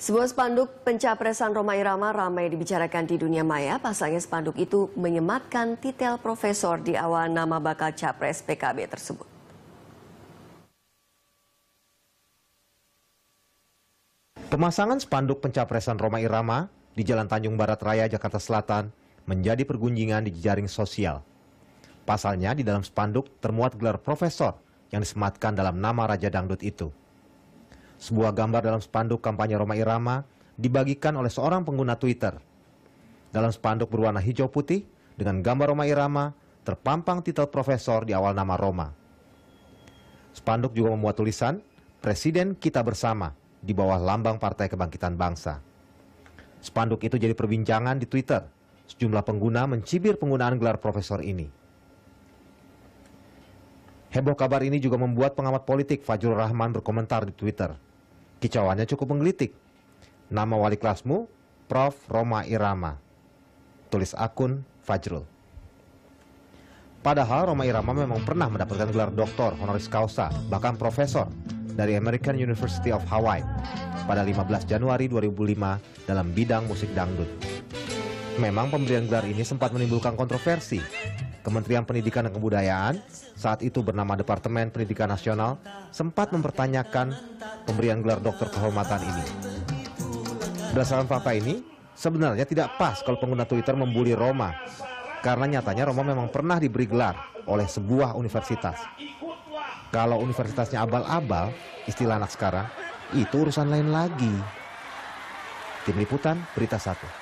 Sebuah spanduk pencapresan Roma Irama ramai dibicarakan di dunia maya. Pasalnya spanduk itu menyematkan titel profesor di awal nama bakal capres PKB tersebut. Pemasangan spanduk pencapresan Roma Irama di Jalan Tanjung Barat Raya, Jakarta Selatan menjadi pergunjingan di jejaring sosial. Pasalnya di dalam spanduk termuat gelar profesor yang disematkan dalam nama Raja Dangdut itu. Sebuah gambar dalam spanduk kampanye Roma Irama dibagikan oleh seorang pengguna Twitter. Dalam spanduk berwarna hijau putih dengan gambar Roma Irama terpampang titel profesor di awal nama Roma. Spanduk juga memuat tulisan Presiden Kita Bersama di bawah lambang Partai Kebangkitan Bangsa. Spanduk itu jadi perbincangan di Twitter. Sejumlah pengguna mencibir penggunaan gelar profesor ini. Heboh kabar ini juga membuat pengamat politik Fajrul Rahman berkomentar di Twitter. Kicauannya cukup menggelitik. Nama wali kelasmu, Prof. Roma Irama. Tulis akun Fajrul. Padahal Roma Irama memang pernah mendapatkan gelar doktor honoris causa, bahkan profesor, dari American University of Hawaii pada 15 Januari 2005 dalam bidang musik dangdut. Memang pemberian gelar ini sempat menimbulkan kontroversi, Kementerian Pendidikan dan Kebudayaan, saat itu bernama Departemen Pendidikan Nasional, sempat mempertanyakan pemberian gelar doktor kehormatan ini. Berdasarkan fakta ini, sebenarnya tidak pas kalau pengguna Twitter membuli Roma, karena nyatanya Roma memang pernah diberi gelar oleh sebuah universitas. Kalau universitasnya abal-abal, istilah anak sekarang, itu urusan lain lagi. Tim Liputan, Berita Satu.